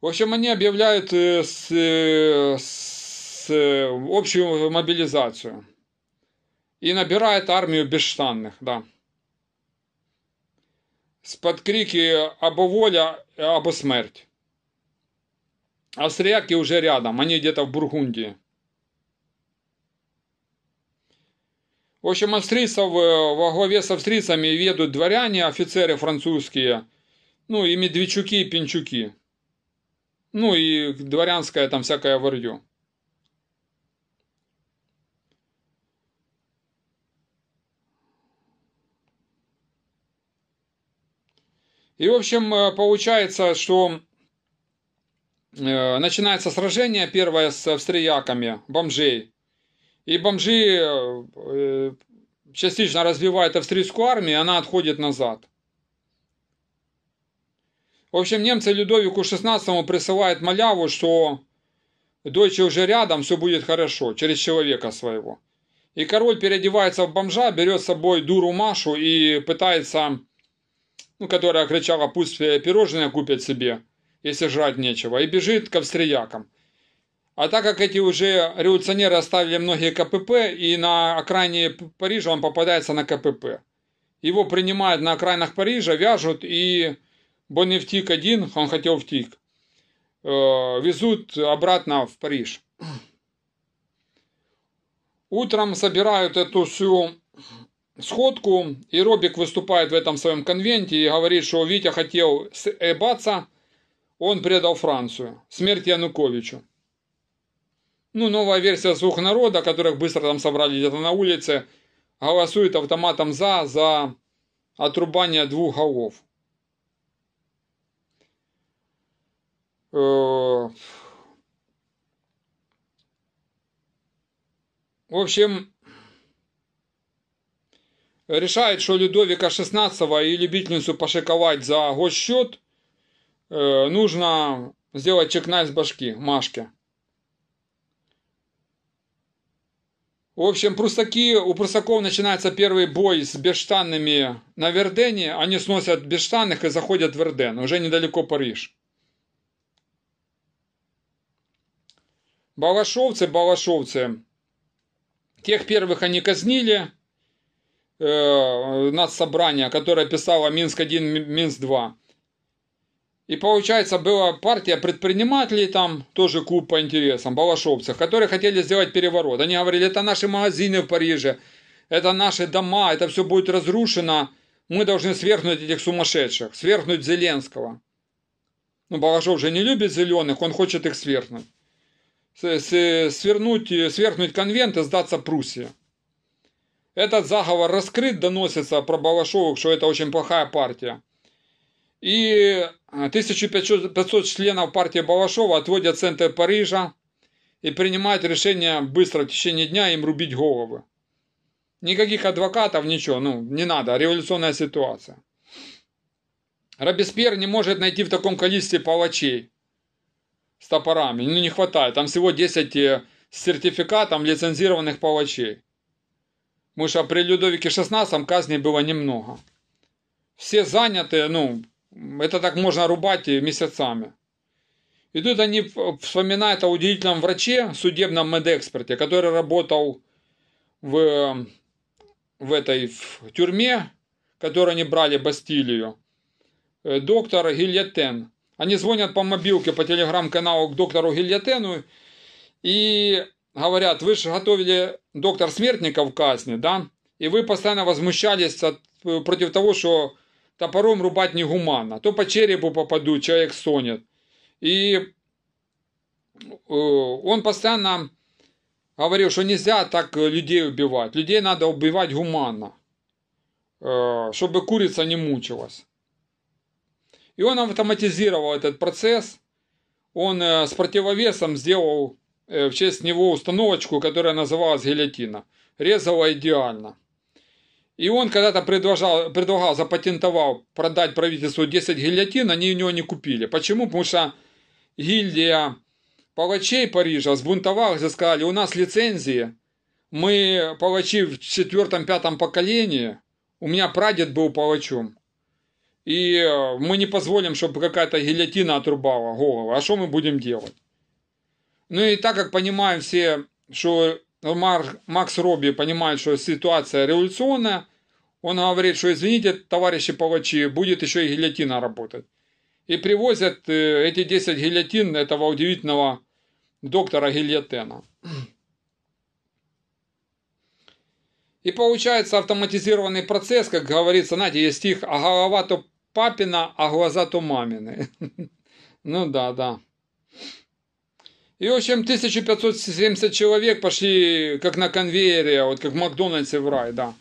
В общем, они объявляют э, с, э, с, э, общую мобилизацию и набирает армию бесштанных, да. А с под крики «Або воля, або смерть». Австрияки уже рядом, они где-то в Бургундии. В общем, австрийцев, э, во главе с австрийцами ведут дворяне, офицеры французские, ну и медведчуки, и пинчуки. Ну и дворянское там всякое варье. И, в общем, э, получается, что э, начинается сражение первое с австрияками, бомжей. И бомжи э, частично разбивают австрийскую армию, и она отходит назад. В общем, немцы Людовику XVI присылают маляву, что дочь уже рядом, все будет хорошо, через человека своего. И король переодевается в бомжа, берет с собой дуру Машу и пытается, ну, которая кричала, пусть пирожные купят себе, если жрать нечего, и бежит к австриякам. А так как эти уже революционеры оставили многие КПП, и на окраине Парижа он попадается на КПП. Его принимают на окраинах Парижа, вяжут, и Боннефтик один, он хотел втик, э, везут обратно в Париж. Утром собирают эту всю сходку, и Робик выступает в этом своем конвенте и говорит, что Витя хотел ебаться, э, он предал Францию, смерть Януковичу. Ну, новая версия «Слух народа», которых быстро там собрали где-то на улице, голосует автоматом «за», за отрубание двух голов. Э, в общем, решает, что Людовика XVI и любительницу пошиковать за госсчет э, нужно сделать чекнай с башки Машке. В общем, прусаки, у прусаков начинается первый бой с бештанными на Вердене. Они сносят бештанных и заходят в Верден, уже недалеко Париж. Балашовцы, балашовцы. Тех первых они казнили, э, нас собрание, которое писало Минск-1, Минск-2. И получается, была партия предпринимателей, там тоже клуб по интересам, балашовцев, которые хотели сделать переворот. Они говорили, это наши магазины в Париже, это наши дома, это все будет разрушено. Мы должны свергнуть этих сумасшедших, свергнуть Зеленского. Ну, Балашов же не любит зеленых, он хочет их свергнуть. Свернуть, свергнуть конвент и сдаться Пруссии. Этот заговор раскрыт, доносится про Балашовых, что это очень плохая партия. И 1500 а, членов партии Балашова отводят центр Парижа и принимают решение быстро в течение дня им рубить головы. Никаких адвокатов, ничего, ну, не надо, революционная ситуация. Робеспьер не может найти в таком количестве палачей с топорами, ну, не хватает, там всего 10 э, с сертификатом лицензированных палачей. Потому что при Людовике XVI казней было немного. Все заняты, ну, это так можно рубать месяцами. И тут они вспоминают о удивительном враче, судебном медэксперте, который работал в, в этой в тюрьме, которую они брали Бастилию. Э, доктор Гильотен. Они звонят по мобилке, по телеграм-каналу к доктору Гильотену и говорят, вы же готовили доктор смертников в казни, да? И вы постоянно возмущались от, э, против того, что топором рубать негуманно. То по черепу попадут, человек сонет. И он постоянно говорил, что нельзя так э, людей убивать. Людей надо убивать гуманно, э, чтобы курица не мучилась. И он автоматизировал этот процесс. Он э, с противовесом сделал в честь него установочку, которая называлась гильотина. Резала идеально. И он когда-то предлагал, предлагал, запатентовал продать правительству 10 гильотин, они у него не купили. Почему? Потому что гильдия палачей Парижа сбунтовалась и сказали, у нас лицензии, мы палачи в четвертом-пятом поколении, у меня прадед был палачом. И мы не позволим, чтобы какая-то гильотина отрубала голову. А что мы будем делать? Ну и так как понимаем все, что Марк Макс Робби понимает, что ситуация революционная. Он говорит, что извините, товарищи палачи, будет еще и гильотина работать. И привозят э, эти 10 гильотин этого удивительного доктора гильотена. И получается автоматизированный процесс, как говорится, знаете, есть стих «А голова то папина, а глаза то мамины». Ну да, да. И, в общем, 1570 человек пошли как на конвейере, а вот как в Макдональдсе в рай, да.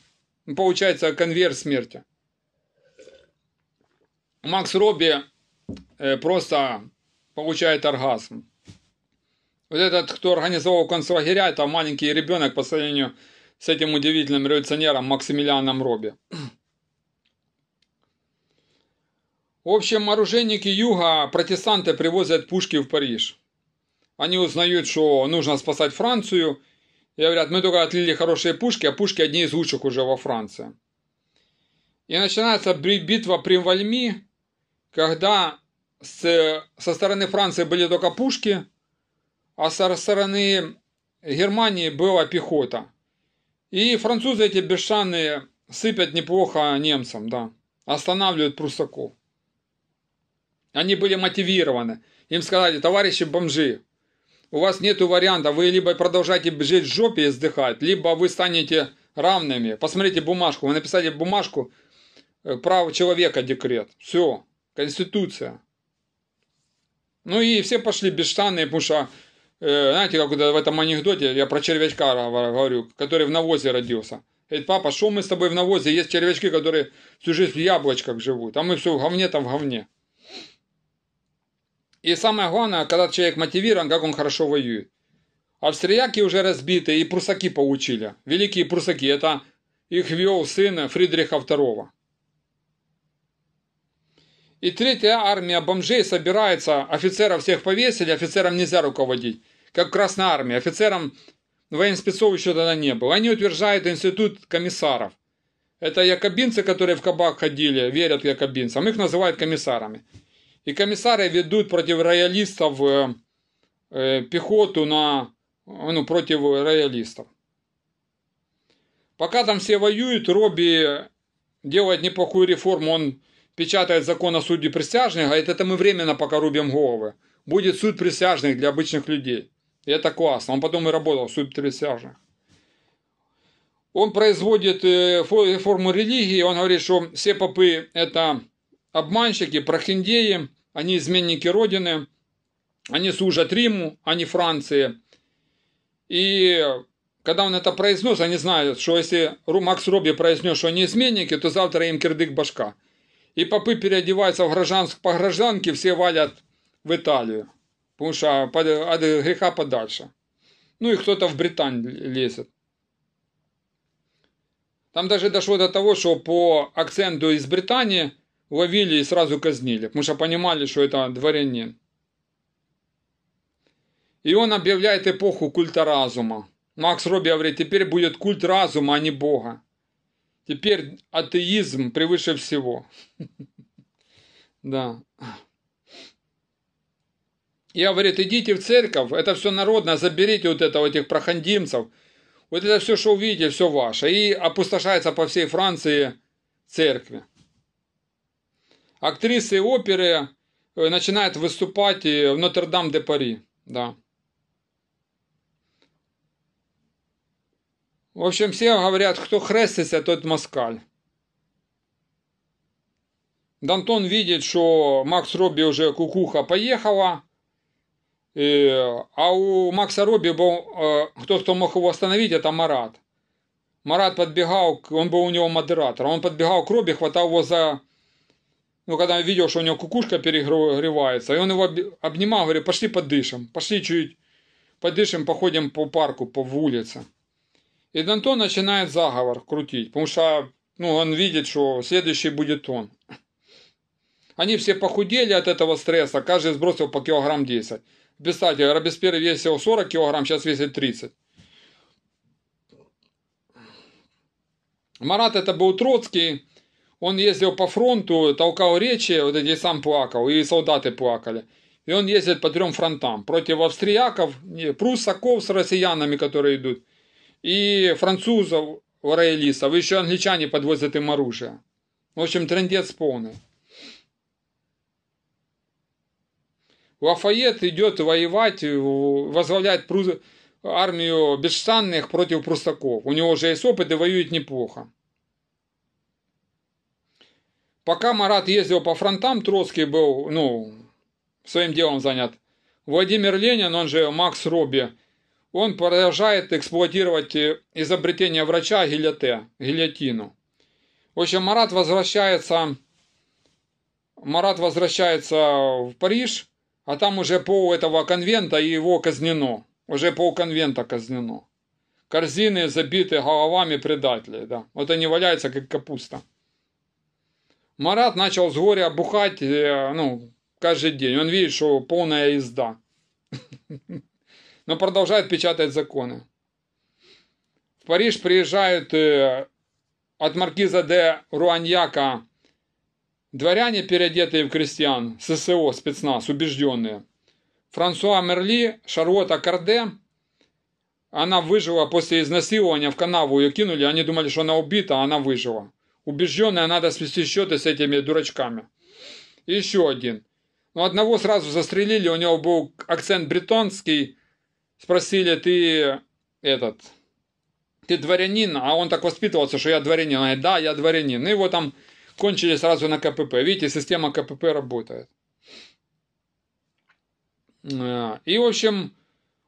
Ну, получается, конвейер смерти. Макс Робби э, просто получает оргазм. Вот этот, кто организовал концлагеря, это маленький ребенок по сравнению с этим удивительным революционером Максимилианом Робби. В общем, оружейники Юга, протестанты привозят пушки в Париж. Они узнают, что нужно спасать Францию, и говорят, мы только отлили хорошие пушки, а пушки одни из лучших уже во Франции. И начинается битва при Вальми, когда с, со стороны Франции были только пушки, а со стороны Германии была пехота. И французы эти бесшанные сыпят неплохо немцам, да. Останавливают прусаков. Они были мотивированы. Им сказали, товарищи бомжи, у вас нет варианта, вы либо продолжаете жить в жопе и сдыхать, либо вы станете равными. Посмотрите бумажку, вы написали бумажку э, «Право человека декрет». Все, Конституция. Ну и все пошли бесштанные, потому что, э, знаете, как в этом анекдоте, я про червячка говорю, который в навозе родился. Говорит, папа, что мы с тобой в навозе? Есть червячки, которые всю жизнь в яблочках живут, а мы все в говне там в говне. И самое главное, когда человек мотивирован, как он хорошо воюет. Австрияки уже разбиты и прусаки получили. Великие прусаки. Это их вел сын Фридриха II. И третья армия бомжей собирается, офицеров всех повесили, офицерам нельзя руководить. Как Красная армия. Офицерам военспецов еще тогда не было. Они утверждают институт комиссаров. Это якобинцы, которые в кабак ходили, верят якобинцам. Их называют комиссарами. И комиссары ведут против роялистов э, э, пехоту на, э, ну, против роялистов. Пока там все воюют, Робби делает неплохую реформу. Он печатает закон о суде присяжных, А это мы временно пока рубим головы. Будет суд присяжных для обычных людей. И это классно. Он потом и работал в суд присяжных. Он производит э, форму религии, он говорит, что все попы – это обманщики, прохиндеи, они изменники Родины, они служат Риму, а не Франции. И когда он это произнес, они знают, что если Макс Робби произнес, что они изменники, то завтра им кирдык башка. И попы переодеваются в гражданск по гражданке, все валят в Италию, потому что от греха подальше. Ну и кто-то в Британь лезет. Там даже дошло до того, что по акценту из Британии ловили и сразу казнили, потому что понимали, что это дворянин. И он объявляет эпоху культа разума. Макс Робби говорит, теперь будет культ разума, а не Бога. Теперь атеизм превыше всего. Да. Я говорит, идите в церковь, это все народное, заберите вот это, этих прохандимцев. Вот это все, что увидите, все ваше. И опустошается по всей Франции церкви актрисы оперы э, начинают выступать в Нотр-Дам-де-Пари. Да. В общем, все говорят, кто хрестится, тот москаль. Дантон видит, что Макс Робби уже кукуха поехала, и, а у Макса Робби был э, кто, кто мог его остановить, это Марат. Марат подбегал, он был у него модератор, он подбегал к Робби, хватал его за ну, когда я видел, что у него кукушка перегревается, и он его обнимал, говорит, пошли подышим, пошли чуть подышим, походим по парку, по улице. И Дантон начинает заговор крутить, потому что ну, он видит, что следующий будет он. Они все похудели от этого стресса, каждый сбросил по килограмм 10. Кстати, Робеспьер весил 40 килограмм, сейчас весит 30. Марат это был Троцкий, он ездил по фронту, толкал речи, вот эти сам плакал, и солдаты плакали. И он ездит по трем фронтам. Против австрияков, прусаков с россиянами, которые идут, и французов, лоялистов, еще англичане подвозят им оружие. В общем, трендец полный. Лафайет идет воевать, возглавляет армию бесшанных против прусаков. У него уже есть опыт и воюет неплохо. Пока Марат ездил по фронтам, Троцкий был, ну, своим делом занят. Владимир Ленин, он же Макс Робби, он продолжает эксплуатировать э, изобретение врача гильоте, гильотину. В общем, Марат возвращается, Марат возвращается в Париж, а там уже пол этого конвента и его казнено. Уже пол конвента казнено. Корзины забиты головами предателей, да. Вот они валяются, как капуста. Марат начал с горя бухать, э, ну, каждый день. Он видит, что полная езда. Но продолжает печатать законы. В Париж приезжают э, от маркиза де Руаньяка дворяне, переодетые в крестьян, ССО, спецназ, убежденные. Франсуа Мерли, Шарлотта Карде, она выжила после изнасилования, в канаву ее кинули, они думали, что она убита, а она выжила. Убежденная, надо свести счеты с этими дурачками. И еще один. ну одного сразу застрелили, у него был акцент бретонский. Спросили, ты этот, ты дворянин? А он так воспитывался, что я дворянин. Он говорит, да, я дворянин. И его там кончили сразу на КПП. Видите, система КПП работает. Э, и, в общем,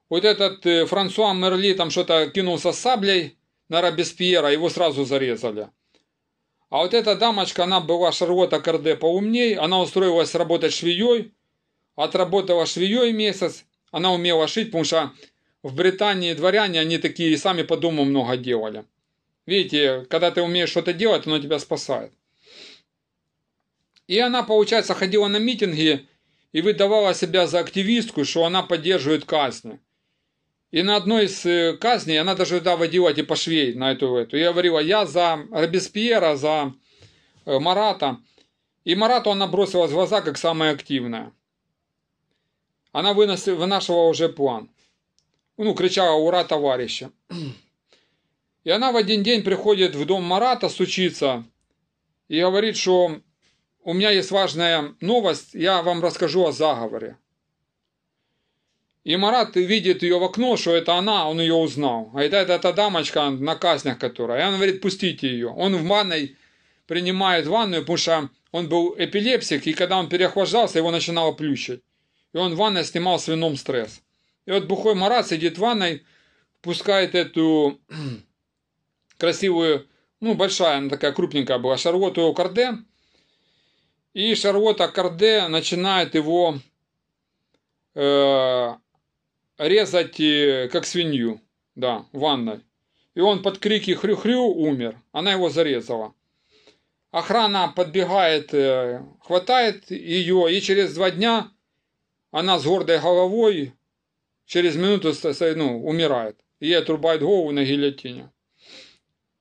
вот этот э, Франсуа Мерли там что-то кинулся с саблей на Робеспьера, его сразу зарезали. А вот эта дамочка, она была Шарлотта Карде поумней, она устроилась работать швеей, отработала швеей месяц, она умела шить, потому что в Британии дворяне, они такие сами по дому много делали. Видите, когда ты умеешь что-то делать, оно тебя спасает. И она, получается, ходила на митинги и выдавала себя за активистку, что она поддерживает казнь. И на одной из э, казней, она даже да, водила типа швей на эту, эту. Я говорила, я за Робеспьера, за э, Марата. И Марату она бросила в глаза как самая активная. Она выносила, вынашивала уже план. Ну, кричала «Ура, товарищи!». И она в один день приходит в дом Марата стучится и говорит, что у меня есть важная новость, я вам расскажу о заговоре. И Марат видит ее в окно, что это она, он ее узнал. А это, это та дамочка на казнях, которая. И он говорит, пустите ее. Он в ванной принимает ванную, потому что он был эпилепсик, и когда он переохлаждался, его начинало плющить. И он в ванной снимал с вином стресс. И вот бухой Марат сидит в ванной, пускает эту красивую, ну, большая, она такая крупненькая была, Шарлотту Карде. И Шарлотта Карде начинает его э, резать э, как свинью, да, в ванной. И он под крики хрю-хрю умер, она его зарезала. Охрана подбегает, э, хватает ее, и через два дня она с гордой головой через минуту ну, умирает. Ей отрубают голову на гильотине.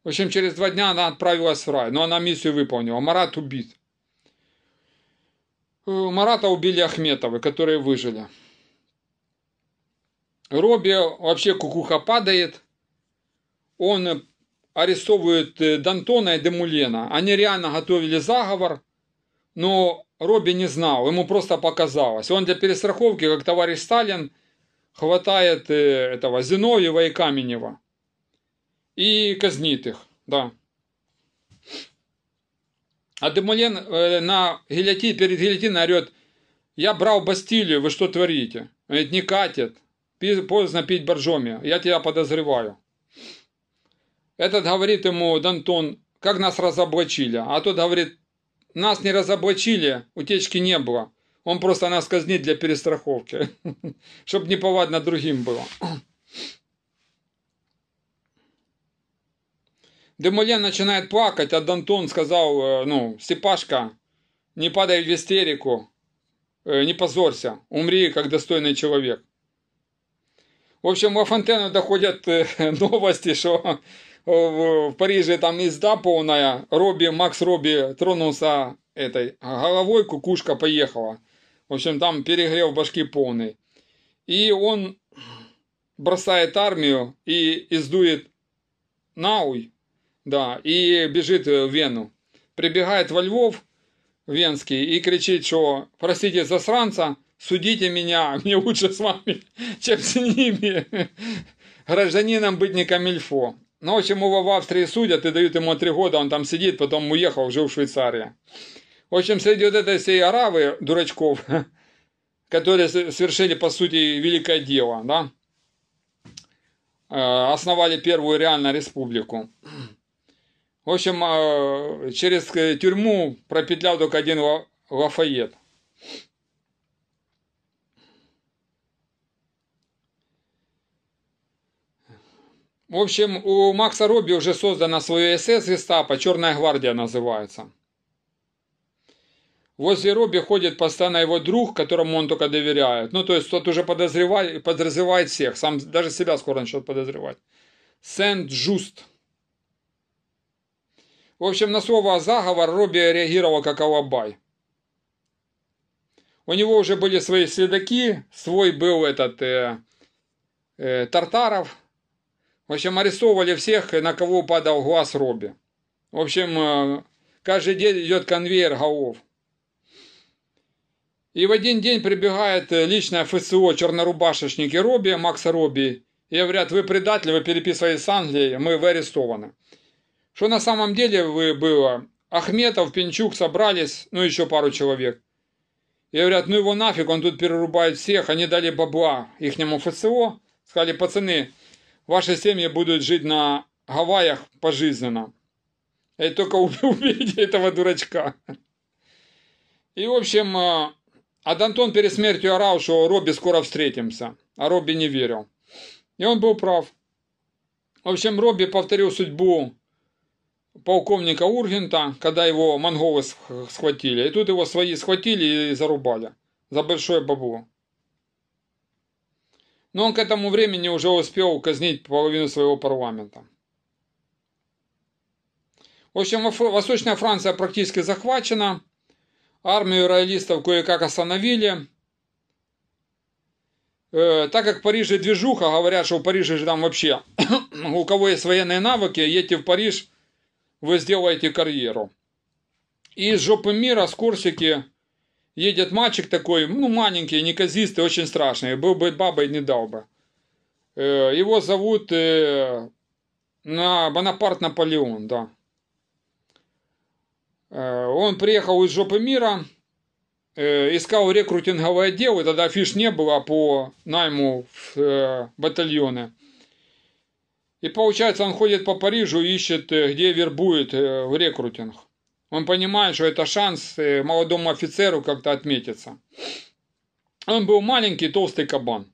В общем, через два дня она отправилась в рай, но она миссию выполнила. Марат убит. Э, Марата убили Ахметовы, которые выжили. Робби вообще кукуха падает. Он э, арестовывает э, Дантона и Демулена. Они реально готовили заговор, но Робби не знал, ему просто показалось. Он для перестраховки, как товарищ Сталин, хватает э, этого Зиновьева и Каменева и казнит их, да. А Демулен на гильотине, перед гильотиной орет, я брал Бастилию, вы что творите? Он говорит, не катит поздно пить боржоми, я тебя подозреваю». Этот говорит ему, Дантон, как нас разоблачили. А тот говорит, нас не разоблачили, утечки не было. Он просто нас казнит для перестраховки, чтобы не повадно другим было. Демолен начинает плакать, а Дантон сказал, э, ну, Степашка, не падай в истерику, э, не позорься, умри как достойный человек. В общем, во Фонтену доходят э, новости, что э, в Париже там езда полная. Робби, Макс Робби тронулся этой головой, кукушка поехала. В общем, там перегрев башки полный. И он бросает армию и издует Науй, да, и бежит в Вену. Прибегает во Львов, Венский, и кричит, что, простите, засранца, Судите меня, мне лучше с вами, чем с ними. Гражданином быть не камильфо. Ну, в общем, его в Австрии судят и дают ему три года, он там сидит, потом уехал, жил в Швейцарии. В общем, среди вот этой всей аравы дурачков, которые совершили, по сути, великое дело, да, э, основали первую реально республику. В общем, э, через э, тюрьму пропетлял только один Лафайет. В общем, у Макса Робби уже создана свое СС гестапо, Черная гвардия называется. Возле Робби ходит постоянно его друг, которому он только доверяет. Ну, то есть тот уже подозревает, подозревает всех. Сам даже себя скоро начнет подозревать. Сент-Джуст. В общем, на слово «заговор» Робби реагировал как алабай. У него уже были свои следаки, свой был этот э, э, Тартаров, в общем, арестовывали всех, на кого падал глаз Робби. В общем, э, каждый день идет конвейер голов. И в один день прибегает э, личное ФСО чернорубашечники Робби, Макса Робби, и говорят, вы предатель, вы переписывались с Англией, мы вы арестованы. Что на самом деле вы было? Ахметов, Пинчук собрались, ну еще пару человек. И говорят, ну его нафиг, он тут перерубает всех, они дали бабла ихнему ФСО, сказали, пацаны, Ваши семьи будут жить на Гавайях пожизненно. И только убейте этого дурачка. И, в общем, а э, Дантон перед смертью орал, что Робби скоро встретимся. А Робби не верил. И он был прав. В общем, Робби повторил судьбу полковника Ургента, когда его монголы схватили. И тут его свои схватили и зарубали за большое бабло но он к этому времени уже успел казнить половину своего парламента. В общем, Восточная Франция практически захвачена, армию роялистов кое-как остановили. Э, так как в Париже движуха, говорят, что в Париже же там вообще, у кого есть военные навыки, едьте в Париж, вы сделаете карьеру. И из жопы мира, с Корсики, едет мальчик такой, ну, маленький, неказистый, очень страшный. Был бы бабой, не дал бы. Э, его зовут э, на Бонапарт Наполеон, да. Э, он приехал из жопы мира, искал рекрутинговое дело, тогда фиш не было по найму в батальоны. И получается, он ходит по Парижу, ищет, где вербует в рекрутинг. Он понимает, что это шанс э, молодому офицеру как-то отметиться. Он был маленький, толстый кабан.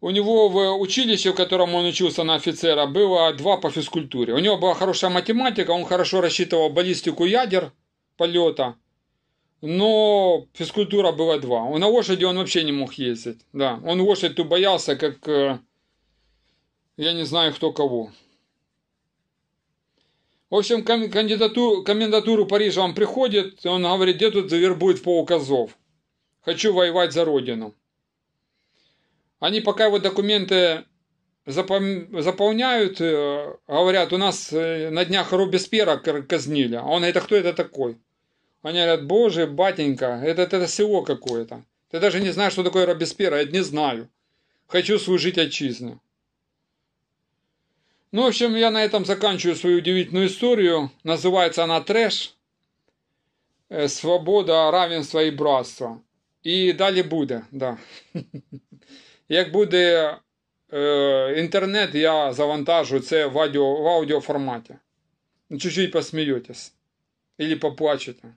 У него в училище, в котором он учился на офицера, было два по физкультуре. У него была хорошая математика, он хорошо рассчитывал баллистику ядер полета, но физкультура была два. На лошади он вообще не мог ездить. Да, он лошадь-то боялся, как э, я не знаю кто кого. В общем, кандидатуру, комендатуру Парижа он приходит, он говорит, где тут завербует пауказов? Хочу воевать за родину. Они пока его документы запом... заполняют, э, говорят, у нас э, на днях Робеспьера казнили. А он, это кто это такой? Они говорят, боже, батенька, это, это, это село какое-то. Ты даже не знаешь, что такое Робеспьер, я не знаю. Хочу служить отчизне. Ну, в общем, я на этом заканчиваю свою удивительную историю. Называется она «Трэш. Э, свобода, равенство и братство». И далі буде, да. Як буде е, э, інтернет, я завантажу це в аудіоформаті. Аудіо ну, Чуть-чуть посмієтесь. Или поплачете.